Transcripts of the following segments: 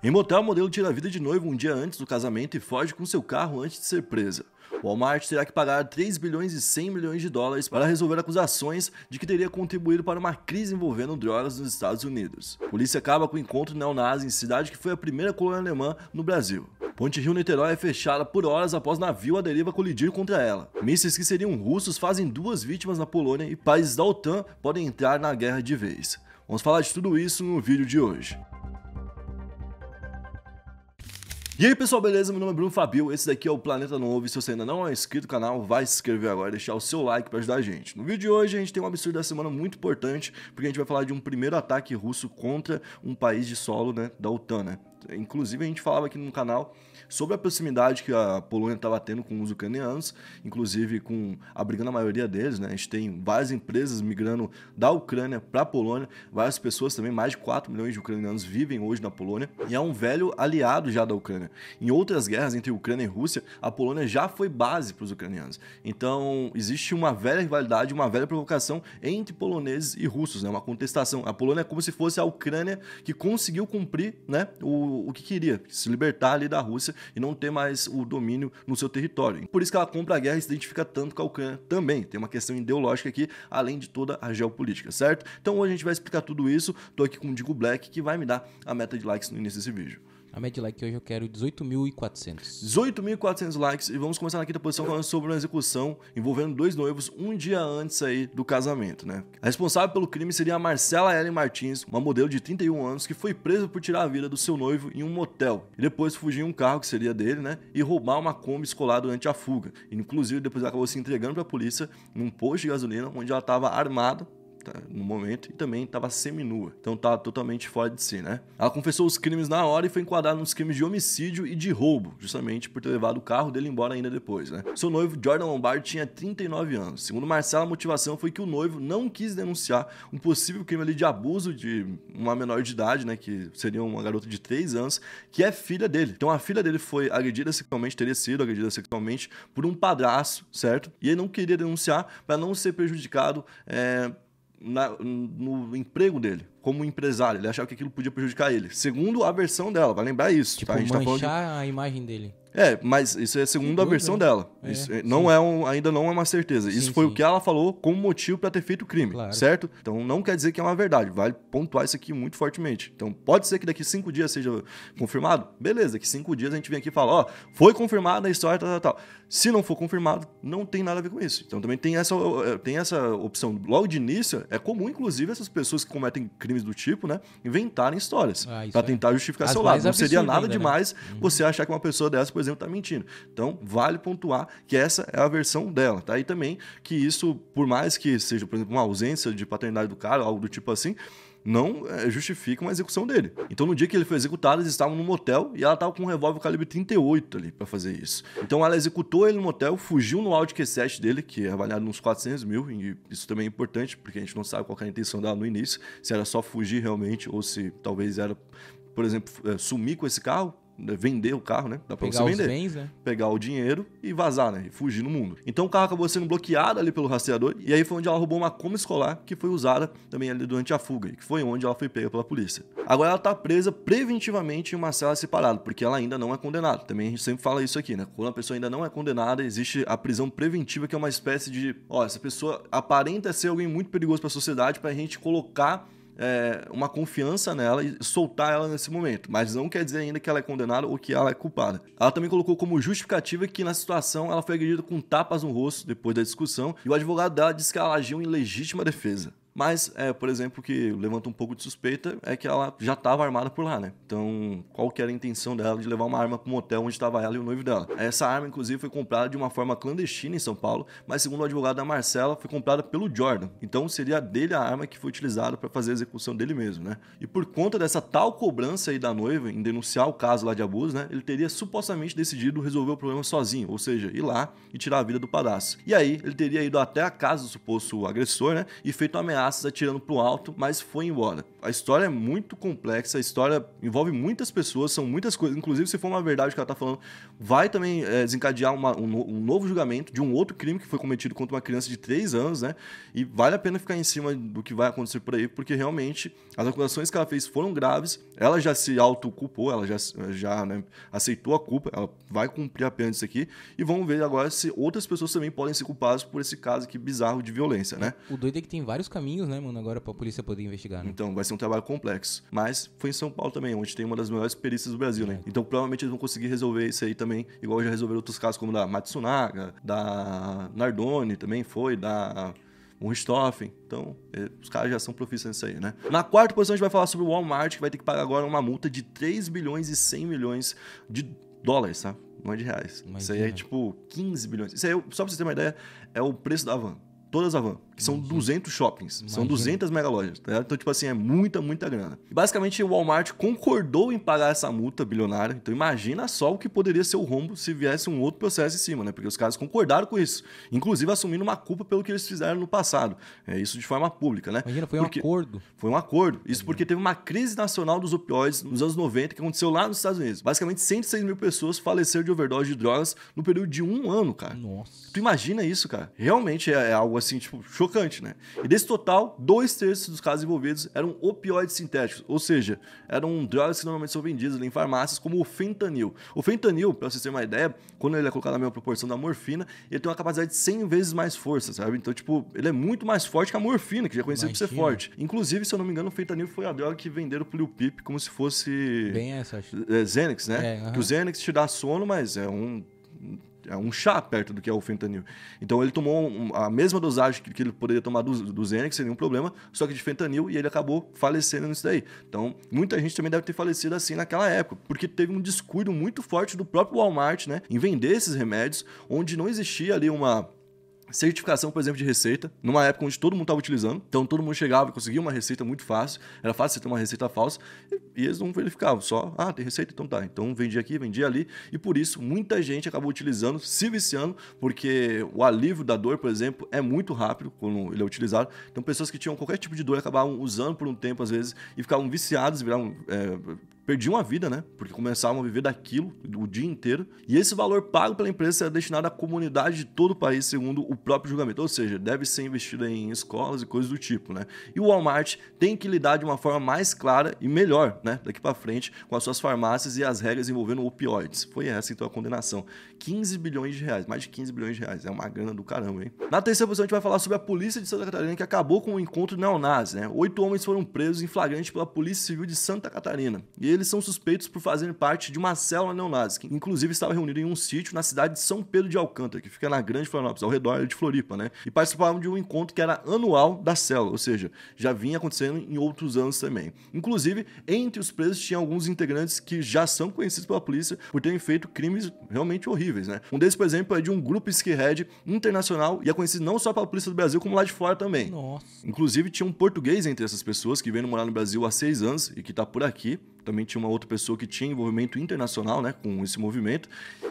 Em motel, o modelo tira a vida de noivo um dia antes do casamento e foge com seu carro antes de ser presa. Walmart terá que pagar 3 bilhões e 100 milhões de dólares para resolver acusações de que teria contribuído para uma crise envolvendo drogas nos Estados Unidos. Polícia acaba com o encontro neonazi em cidade que foi a primeira colônia alemã no Brasil. Ponte Rio-Niterói é fechada por horas após navio à deriva colidir contra ela. Mísseis que seriam russos fazem duas vítimas na Polônia e países da OTAN podem entrar na guerra de vez. Vamos falar de tudo isso no vídeo de hoje. E aí pessoal, beleza? Meu nome é Bruno Fabio, esse daqui é o Planeta Novo e se você ainda não é inscrito no canal, vai se inscrever agora e deixar o seu like para ajudar a gente. No vídeo de hoje a gente tem um absurdo da semana muito importante, porque a gente vai falar de um primeiro ataque russo contra um país de solo né, da OTAN, né? Inclusive a gente falava aqui no canal sobre a proximidade que a Polônia estava tendo com os ucranianos, inclusive com abrigando a maioria deles. Né? A gente tem várias empresas migrando da Ucrânia para a Polônia, várias pessoas também, mais de 4 milhões de ucranianos vivem hoje na Polônia e é um velho aliado já da Ucrânia. Em outras guerras entre Ucrânia e Rússia, a Polônia já foi base para os ucranianos. Então existe uma velha rivalidade, uma velha provocação entre poloneses e russos, né? uma contestação. A Polônia é como se fosse a Ucrânia que conseguiu cumprir né, o, o que queria, se libertar ali da Rússia Rússia e não ter mais o domínio no seu território. Por isso que ela compra a guerra e se identifica tanto com a Ucrânia também. Tem uma questão ideológica aqui, além de toda a geopolítica, certo? Então hoje a gente vai explicar tudo isso. Estou aqui com o Digo Black, que vai me dar a meta de likes no início desse vídeo. A média de like hoje eu quero 18.400. 18.400 likes e vamos começar na quinta posição falando sobre uma execução envolvendo dois noivos um dia antes aí do casamento, né? A responsável pelo crime seria a Marcela Ellen Martins, uma modelo de 31 anos que foi presa por tirar a vida do seu noivo em um motel e depois fugir em um carro que seria dele, né? E roubar uma Kombi escolar durante a fuga. Inclusive depois ela acabou se entregando para a polícia num posto de gasolina onde ela estava armada tá, no momento, e também estava seminua, então tá totalmente fora de si, né? Ela confessou os crimes na hora e foi enquadrada nos crimes de homicídio e de roubo, justamente por ter levado o carro dele embora ainda depois, né? Seu noivo, Jordan Lombardi, tinha 39 anos. Segundo Marcela, a motivação foi que o noivo não quis denunciar um possível crime ali de abuso de uma menor de idade, né, que seria uma garota de 3 anos, que é filha dele. Então a filha dele foi agredida sexualmente, teria sido agredida sexualmente por um padraço, certo? E ele não queria denunciar para não ser prejudicado é, na, no emprego dele como empresário. Ele achava que aquilo podia prejudicar ele. Segundo a versão dela, vai lembrar isso. Tipo, tá? A tipo, gente tá manchar tá de... a imagem dele. É, mas isso é segundo a versão né? dela. É, isso é, não é um, ainda não é uma certeza. Sim, isso foi sim. o que ela falou como motivo para ter feito o crime, claro. certo? Então não quer dizer que é uma verdade. Vale pontuar isso aqui muito fortemente. Então pode ser que daqui cinco dias seja confirmado? Beleza, Que cinco dias a gente vem aqui e fala: ó, oh, foi confirmada a história, tal, tal, tal. Se não for confirmado, não tem nada a ver com isso. Então também tem essa, tem essa opção. Logo de início, é comum, inclusive, essas pessoas que cometem crimes do tipo, né? Inventarem histórias ah, para é. tentar é. justificar As seu lado. Não seria nada ainda, né? demais né? você achar que uma pessoa dessa, por exemplo, está mentindo. Então, vale pontuar que essa é a versão dela, tá? E também que isso, por mais que seja, por exemplo, uma ausência de paternidade do cara, algo do tipo assim, não eh, justificam a execução dele. Então, no dia que ele foi executado, eles estavam no motel e ela estava com um revólver calibre 38 ali para fazer isso. Então, ela executou ele no motel, fugiu no Audi Q7 dele, que é avaliado nos 400 mil, e isso também é importante, porque a gente não sabe qual era a intenção dela no início, se era só fugir realmente ou se talvez era, por exemplo, eh, sumir com esse carro né, vender o carro, né? Dá pra Pegar você vender. Bens, né? Pegar o dinheiro e vazar, né? E fugir no mundo. Então o carro acabou sendo bloqueado ali pelo rastreador. E aí foi onde ela roubou uma coma escolar que foi usada também ali durante a fuga, que foi onde ela foi pega pela polícia. Agora ela tá presa preventivamente em uma cela separada, porque ela ainda não é condenada. Também a gente sempre fala isso aqui, né? Quando a pessoa ainda não é condenada, existe a prisão preventiva, que é uma espécie de, ó, essa pessoa aparenta ser alguém muito perigoso para a sociedade para a gente colocar é, uma confiança nela e soltar ela nesse momento. Mas não quer dizer ainda que ela é condenada ou que ela é culpada. Ela também colocou como justificativa que na situação ela foi agredida com tapas no rosto depois da discussão e o advogado dela disse que ela agiu em legítima defesa. Mas, é, por exemplo, que levanta um pouco de suspeita é que ela já estava armada por lá, né? Então, qual que era a intenção dela de levar uma arma para o motel onde estava ela e o noivo dela? Essa arma, inclusive, foi comprada de uma forma clandestina em São Paulo, mas segundo o advogado da Marcela, foi comprada pelo Jordan. Então, seria dele a arma que foi utilizada para fazer a execução dele mesmo, né? E por conta dessa tal cobrança aí da noiva em denunciar o caso lá de abuso, né? Ele teria supostamente decidido resolver o problema sozinho, ou seja, ir lá e tirar a vida do padastro. E aí, ele teria ido até a casa do suposto agressor, né? E feito ameaça caças atirando pro alto, mas foi embora. A história é muito complexa, a história envolve muitas pessoas, são muitas coisas. Inclusive, se for uma verdade que ela tá falando, vai também é, desencadear uma, um, um, novo julgamento de um outro crime que foi cometido contra uma criança de 3 anos, né? E vale a pena ficar em cima do que vai acontecer por aí, porque realmente as acusações que ela fez foram graves. Ela já se autoculpou, ela já, já né, aceitou a culpa, ela vai cumprir a pena disso aqui. E vamos ver agora se outras pessoas também podem ser culpadas por esse caso aqui bizarro de violência, né? O doido é que tem vários caminhos caminhos, né, mano, agora pra polícia poder investigar, né? Então, vai ser um trabalho complexo. Mas foi em São Paulo também, onde tem uma das melhores perícias do Brasil, né? é. né? Então, provavelmente eles vão conseguir resolver isso aí também, igual já resolveram outros casos, como da Matsunaga, da Nardoni também foi, da o Então, é, os caras já são profissionais nisso aí, né? Na quarta posição, a gente vai falar sobre o Walmart, que vai ter que pagar agora uma multa de 3 bilhões e 100 milhões de dólares, tá? Não é de reais. Imagina. Isso aí é tipo 15 bilhões. Isso aí, só pra vocês terem uma ideia, é o preço da van. Todas a van que são 200 shoppings, Imagina. são 200 mega lojas, tá? Então, tipo assim, é muita, muita grana. E basicamente, o Walmart concordou em pagar essa multa bilionária. Então, imagina só o que poderia ser o rombo se viesse um outro processo em cima, né? Porque os caras concordaram com isso, inclusive assumindo uma culpa pelo que eles fizeram no passado. É isso de forma pública, né? Imagina, foi porque... um acordo. Foi um acordo. Isso Imagina. porque teve uma crise nacional dos opioides nos anos 90 que aconteceu lá nos Estados Unidos. Basicamente, 106 mil pessoas faleceram de overdose de drogas no período de um ano, cara. Nossa. Tu imagina isso, cara? Realmente é, é algo assim, tipo, chocante chocante, né? E desse total, dois terços dos casos envolvidos eram opioides sintéticos, ou seja, eram drogas que normalmente são vendidas em farmácias como o fentanil. O fentanil, para vocês terem uma ideia, quando ele é colocado na mesma proporção da morfina, ele tem uma capacidade de 100 vezes mais força, sabe? Então, tipo, ele é muito mais forte que a morfina, que já é conhecia por ser forte. Inclusive, se eu não me engano, o fentanil foi a droga que venderam pro Lil PIP como se fosse... Bem essa, acho. É, Xanax, né? É, uh -huh. Que o Xanax te dá sono, mas é um é um chá perto do que é o fentanil. Então ele tomou um, a mesma dosagem que, que, ele poderia tomar do, do Xanax, sem nenhum problema, só que de fentanil, e ele acabou falecendo nisso daí. Então muita gente também deve ter falecido assim naquela época, porque teve um descuido muito forte do próprio Walmart, né, em vender esses remédios, onde não existia ali uma certificação, por exemplo, de receita, numa época onde todo mundo estava utilizando, então todo mundo chegava e conseguia uma receita muito fácil, era fácil você ter uma receita falsa, e, eles não verificavam, só, ah, tem receita, então tá, então vendia aqui, vendia ali, e por isso muita gente acabou utilizando, se viciando, porque o alívio da dor, por exemplo, é muito rápido quando ele é utilizado, então pessoas que tinham qualquer tipo de dor acabavam usando por um tempo às vezes e ficavam viciadas, viravam... É, perdiam a vida, né? Porque começavam a viver daquilo o dia inteiro. E esse valor pago pela empresa será destinado à comunidade de todo o país, segundo o próprio julgamento. Ou seja, deve ser investido em escolas e coisas do tipo, né? E o Walmart tem que lidar de uma forma mais clara e melhor, né? Daqui para frente, com as suas farmácias e as regras envolvendo opioides. Foi essa, então, a condenação. 15 bilhões de reais, mais de 15 bilhões de reais. É uma grana do caramba, hein? Na terceira posição, a gente vai falar sobre a polícia de Santa Catarina que acabou com o um encontro neonazi, né? Oito homens foram presos em flagrante pela Polícia Civil de Santa Catarina. E eles são suspeitos por fazerem parte de uma célula neonazi, que inclusive estava reunida em um sítio na cidade de São Pedro de Alcântara, que fica na Grande Florianópolis, ao redor de Floripa, né? E participavam de um encontro que era anual da célula, ou seja, já vinha acontecendo em outros anos também. Inclusive, entre os presos tinha alguns integrantes que já são conhecidos pela polícia por terem feito crimes realmente horríveis, né? Um deles, por exemplo, é de um grupo skinhead internacional e é conhecido não só pela polícia do Brasil, como lá de fora também. Nossa. Inclusive, tinha um português entre essas pessoas que veio morar no Brasil há seis anos e que tá por aqui também tinha uma outra pessoa que tinha envolvimento internacional né, com esse movimento.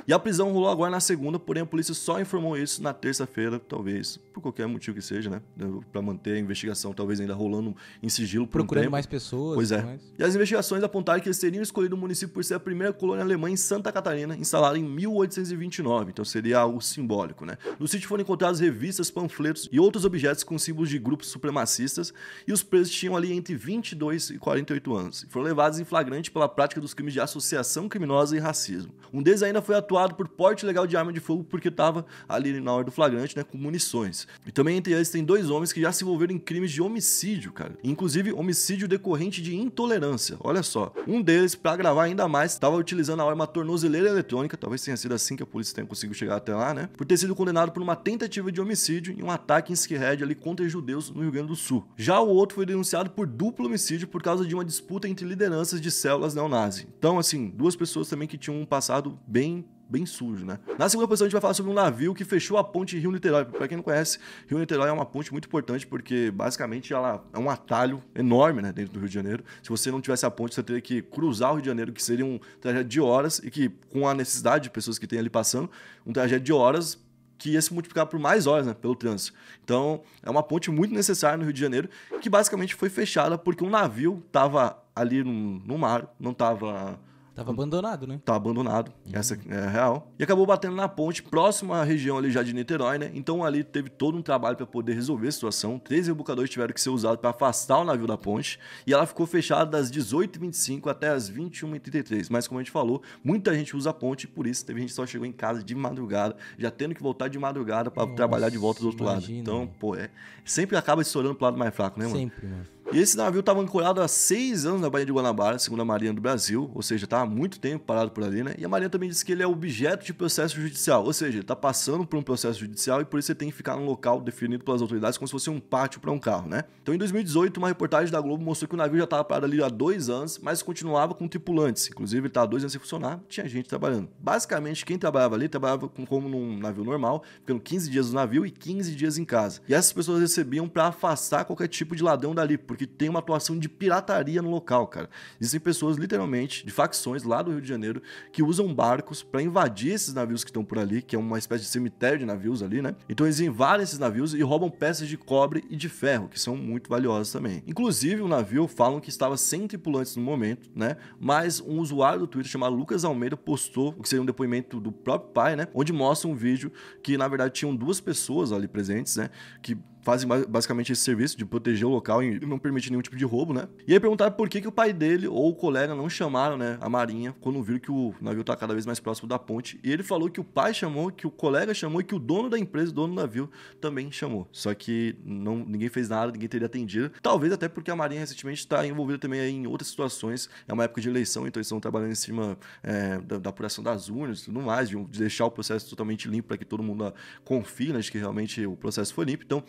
E a prisão rolou agora na segunda, porém a polícia só informou isso na terça-feira, talvez, por qualquer motivo que seja, né? né Para manter a investigação, talvez ainda rolando em sigilo. Procurando um mais pessoas. Pois é. Mais. E as investigações apontaram que eles seriam escolhido o município por ser a primeira colônia alemã em Santa Catarina, instalada em 1829. Então seria algo simbólico, né? No sítio foram encontrados revistas, panfletos e outros objetos com símbolos de grupos supremacistas, e os presos tinham ali entre 22 e 48 anos. E foram levados em flagrante flagrante pela prática dos crimes de associação criminosa e racismo. Um deles ainda foi atuado por porte legal de arma de fogo porque estava ali na hora do flagrante, né, com munições. E também entre eles tem dois homens que já se envolveram em crimes de homicídio, cara. Inclusive homicídio decorrente de intolerância. Olha só. Um deles, para agravar ainda mais, estava utilizando a arma tornozeleira eletrônica, talvez tenha sido assim que a polícia tenha conseguido chegar até lá, né? Por ter sido condenado por uma tentativa de homicídio e um ataque em Skinhead ali contra judeus no Rio Grande do Sul. Já o outro foi denunciado por duplo homicídio por causa de uma disputa entre lideranças de células neonazi. Então, assim, duas pessoas também que tinham um passado bem bem sujo, né? Na segunda posição, a gente vai falar sobre um navio que fechou a ponte Rio-Niterói. Para quem não conhece, Rio-Niterói é uma ponte muito importante porque, basicamente, ela é um atalho enorme né, dentro do Rio de Janeiro. Se você não tivesse a ponte, você teria que cruzar o Rio de Janeiro, que seria um trajeto de horas e que, com a necessidade de pessoas que tem ali passando, um trajeto de horas que ia se multiplicar por mais horas, né, pelo trânsito. Então, é uma ponte muito necessária no Rio de Janeiro, que basicamente foi fechada porque um navio estava ali no, no mar, não estava Tava abandonado, né? Tá abandonado, uhum. essa é a real. E acabou batendo na ponte, próxima à região ali já de Niterói, né? Então ali teve todo um trabalho para poder resolver a situação. Três rebocadores tiveram que ser usados para afastar o navio da ponte e ela ficou fechada das 18h25 até as 21h33. Mas como a gente falou, muita gente usa a ponte por isso teve gente que só chegou em casa de madrugada, já tendo que voltar de madrugada para trabalhar de volta do outro imagina. lado. Então, pô, é, sempre acaba estourando pro lado mais fraco, né, mano? Sempre, mano. E esse navio estava ancorado há seis anos na Baía de Guanabara, segundo a Marinha do Brasil, ou seja, está há muito tempo parado por ali, né? E a Marinha também disse que ele é objeto de processo judicial, ou seja, está passando por um processo judicial e por isso ele tem que ficar num local definido pelas autoridades como se fosse um pátio para um carro, né? Então, em 2018, uma reportagem da Globo mostrou que o navio já estava parado ali há dois anos, mas continuava com tripulantes. Inclusive, ele estava tá dois anos sem funcionar, tinha gente trabalhando. Basicamente, quem trabalhava ali trabalhava como num navio normal, ficando 15 dias no navio e 15 dias em casa. E essas pessoas recebiam para afastar qualquer tipo de ladrão dali, porque tem uma atuação de pirataria no local, cara. Existem pessoas, literalmente, de facções lá do Rio de Janeiro, que usam barcos para invadir esses navios que estão por ali, que é uma espécie de cemitério de navios ali, né? Então eles invadem esses navios e roubam peças de cobre e de ferro, que são muito valiosas também. Inclusive, o navio falam que estava sem tripulantes no momento, né? Mas um usuário do Twitter chamado Lucas Almeida postou o que seria um depoimento do próprio pai, né? Onde mostra um vídeo que, na verdade, tinham duas pessoas ali presentes, né? Que fazem basicamente esse serviço de proteger o local e não permitir nenhum tipo de roubo, né? E aí perguntaram por que, que o pai dele ou o colega não chamaram, né, a marinha quando viram que o navio tá cada vez mais próximo da ponte. E ele falou que o pai chamou, que o colega chamou e que o dono da empresa, o dono do navio, também chamou. Só que não, ninguém fez nada, ninguém teria atendido. Talvez até porque a marinha recentemente está envolvida também em outras situações. É uma época de eleição, então eles estão trabalhando em cima é, da, da apuração das urnas e tudo mais, de deixar o processo totalmente limpo para que todo mundo ah, confie, né, de que realmente o processo foi limpo. Então,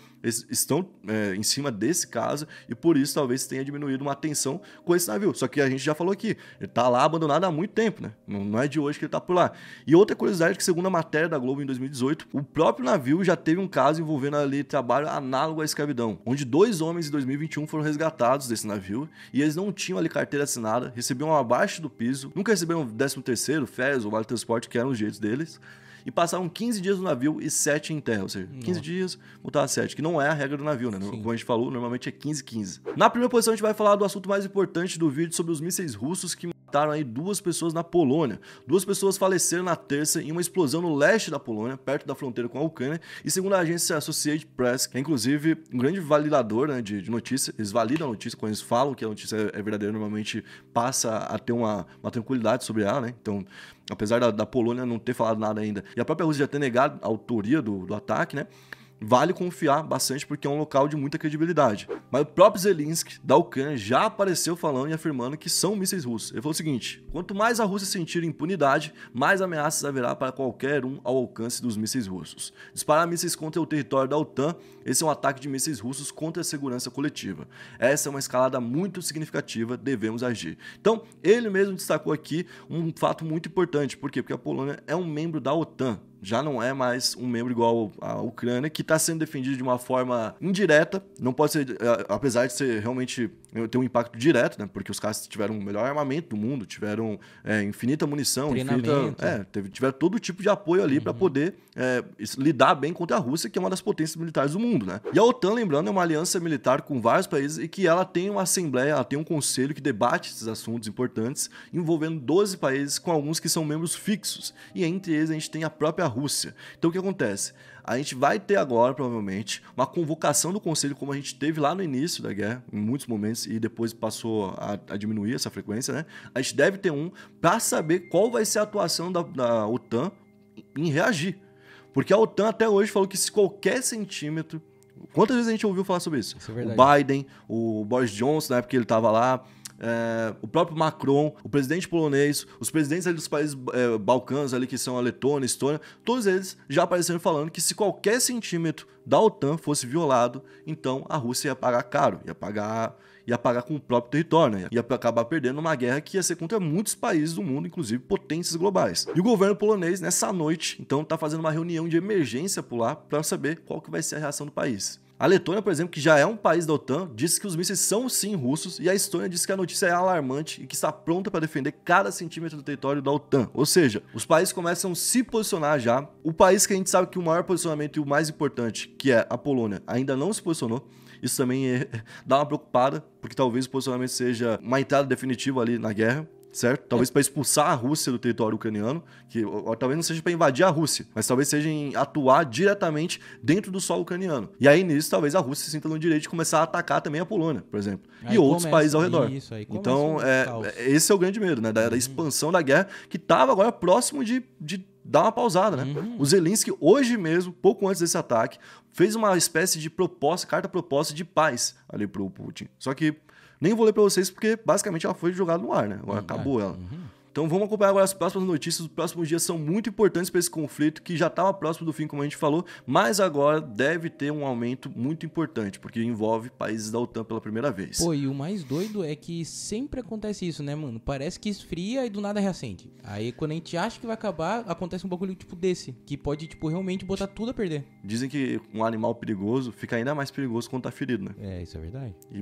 estão é, em cima desse caso e por isso talvez tenha diminuído uma atenção com esse navio. Só que a gente já falou aqui, ele está lá abandonado há muito tempo, né? Não, não é de hoje que ele está por lá. E outra curiosidade é que, segundo a matéria da Globo em 2018, o próprio navio já teve um caso envolvendo ali trabalho análogo à escravidão, onde dois homens em 2021 foram resgatados desse navio e eles não tinham ali carteira assinada, recebiam abaixo do piso, nunca receberam 13 terceiro, férias ou vale transporte, que eram os direitos deles e passaram 15 dias no navio e 7 em terra. Ou seja, 15 Nossa. dias, a 7, que não é a regra do navio, né? Sim. Como a gente falou, normalmente é 15, 15. Na primeira posição, a gente vai falar do assunto mais importante do vídeo sobre os mísseis russos que mataram aí duas pessoas na Polônia. Duas pessoas faleceram na terça em uma explosão no leste da Polônia, perto da fronteira com a Ucrânia, e segundo a agência Associated Press, que é inclusive um grande validador né, de, de notícia, eles validam a notícia, quando eles falam que a notícia é, é verdadeira, normalmente passa a ter uma, uma tranquilidade sobre ela, né? Então, apesar da, da Polônia não ter falado nada ainda, e a própria Rússia já ter negado a autoria do, do ataque, né? vale confiar bastante porque é um local de muita credibilidade. Mas o próprio Zelensky, da Ucrânia, já apareceu falando e afirmando que são mísseis russos. Ele falou o seguinte: quanto mais a Rússia sentir impunidade, mais ameaças haverá para qualquer um ao alcance dos mísseis russos. Disparar mísseis contra o território da OTAN, esse é um ataque de mísseis russos contra a segurança coletiva. Essa é uma escalada muito significativa, devemos agir. Então, ele mesmo destacou aqui um fato muito importante, por quê? Porque a Polônia é um membro da OTAN já não é mais um membro igual à Ucrânia, que está sendo defendido de uma forma indireta, não pode ser, é, apesar de ser realmente ter um impacto direto, né? Porque os caras tiveram o melhor armamento do mundo, tiveram é, infinita munição, infinita, é, teve, tiveram todo tipo de apoio ali uhum. para poder é, lidar bem contra a Rússia, que é uma das potências militares do mundo, né? E a OTAN, lembrando, é uma aliança militar com vários países e que ela tem uma assembleia, ela tem um conselho que debate esses assuntos importantes, envolvendo 12 países com alguns que são membros fixos. E entre eles a gente tem a própria Rússia. Então o que acontece? A gente vai ter agora, provavelmente, uma convocação do Conselho, como a gente teve lá no início da guerra, em muitos momentos, e depois passou a, a diminuir essa frequência, né? A gente deve ter um para saber qual vai ser a atuação da, da OTAN em reagir. Porque a OTAN até hoje falou que se qualquer centímetro Quantas vezes a gente ouviu falar sobre isso? isso é o Biden, o Boris Johnson, na época que ele estava lá, é, o próprio Macron, o presidente polonês, os presidentes ali dos países é, balcãs, ali que são a Letônia, a Estônia, todos eles já apareceram falando que se qualquer centímetro da OTAN fosse violado, então a Rússia ia pagar caro, ia pagar ia pagar com o próprio território, né? ia acabar perdendo uma guerra que ia ser contra muitos países do mundo, inclusive potências globais. E o governo polonês, nessa noite, então, está fazendo uma reunião de emergência por lá para saber qual que vai ser a reação do país. A Letônia, por exemplo, que já é um país da OTAN, disse que os mísseis são sim russos e a Estônia disse que a notícia é alarmante e que está pronta para defender cada centímetro do território da OTAN. Ou seja, os países começam a se posicionar já. O país que a gente sabe que o maior posicionamento e o mais importante, que é a Polônia, ainda não se posicionou. Isso também é, dá uma preocupada, porque talvez o posicionamento seja uma entrada definitiva ali na guerra certo? É. Talvez é. para expulsar a Rússia do território ucraniano, que ou, ou, talvez não seja para invadir a Rússia, mas talvez seja em atuar diretamente dentro do solo ucraniano. E aí nisso talvez a Rússia se sinta no direito de começar a atacar também a Polônia, por exemplo, aí e outros começa, países ao redor. Isso, aí então, é, é, esse é o grande medo, né, da, da uhum. expansão da guerra que estava agora próximo de, de uma pausada, né? Uhum. O Zelensky, hoje mesmo, pouco antes desse ataque, fez uma espécie de proposta, carta proposta de paz ali o Putin. Só que nem vou ler para vocês, porque basicamente ela foi jogada no ar, né? Agora acabou é. ela. Uhum. Então vamos acompanhar agora as próximas notícias. Os próximos dias são muito importantes para esse conflito que já estava tá próximo do fim, como a gente falou, mas agora deve ter um aumento muito importante, porque envolve países da OTAN pela primeira vez. Pô, e o mais doido é que sempre acontece isso, né, mano? Parece que esfria e do nada reacende. Aí quando a gente acha que vai acabar, acontece um bagulho tipo desse, que pode, tipo, realmente botar tudo a perder. Dizem que um animal perigoso fica ainda mais perigoso quando tá ferido, né? É, isso é verdade. E,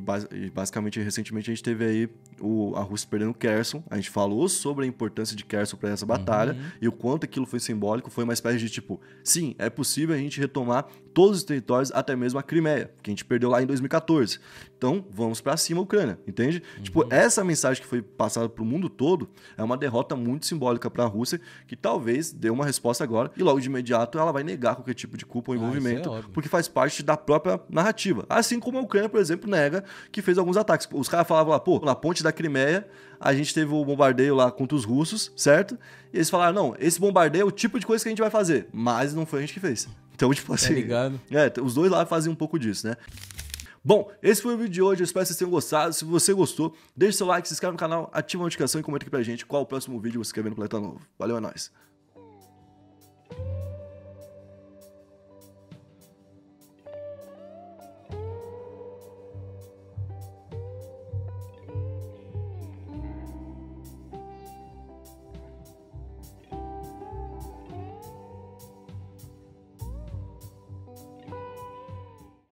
e basicamente, recentemente, a gente teve aí o, a Rússia perdendo o Kerson. A gente falou sobre a importância de Kersul para essa batalha uhum. e o quanto aquilo foi simbólico, foi uma espécie de tipo, sim, é possível a gente retomar todos os territórios, até mesmo a Crimeia, que a gente perdeu lá em 2014. Então, vamos para cima, Ucrânia, entende? Uhum. Tipo, essa mensagem que foi passada para o mundo todo é uma derrota muito simbólica para a Rússia, que talvez dê uma resposta agora e logo de imediato ela vai negar qualquer tipo de culpa ou ah, é envolvimento, ah, é porque faz parte da própria narrativa. Assim como a Ucrânia, por exemplo, nega que fez alguns ataques. Os caras falavam lá, pô, na ponte da Crimeia, a gente teve o bombardeio lá contra os russos, certo? E eles falaram: não, esse bombardeio é o tipo de coisa que a gente vai fazer. Mas não foi a gente que fez. Então, tipo tá assim. Tá ligado? É, os dois lá fazem um pouco disso, né? Bom, esse foi o vídeo de hoje, eu espero que vocês tenham gostado. Se você gostou, deixe seu like, se inscreve no canal, ativa a notificação e comenta aqui pra gente qual o próximo vídeo você quer ver no Planeta Novo. Valeu, é nóis!